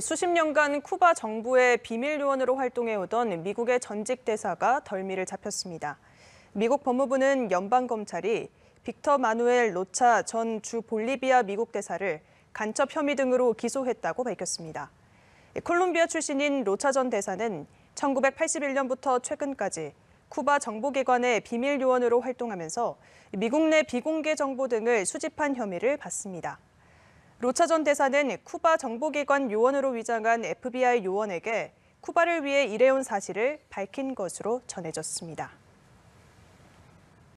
수십 년간 쿠바 정부의 비밀 요원으로 활동해오던 미국의 전직 대사가 덜미를 잡혔습니다. 미국 법무부는 연방 검찰이 빅터 마누엘 로차 전 주 볼리비아 미국 대사를 간첩 혐의 등으로 기소했다고 밝혔습니다. 콜롬비아 출신인 로차 전 대사는 1981년부터 최근까지 쿠바 정보기관의 비밀 요원으로 활동하면서 미국 내 비공개 정보 등을 수집한 혐의를 받습니다. 로차 전 대사는 쿠바 정보기관 요원으로 위장한 FBI 요원에게 쿠바를 위해 일해온 사실을 밝힌 것으로 전해졌습니다.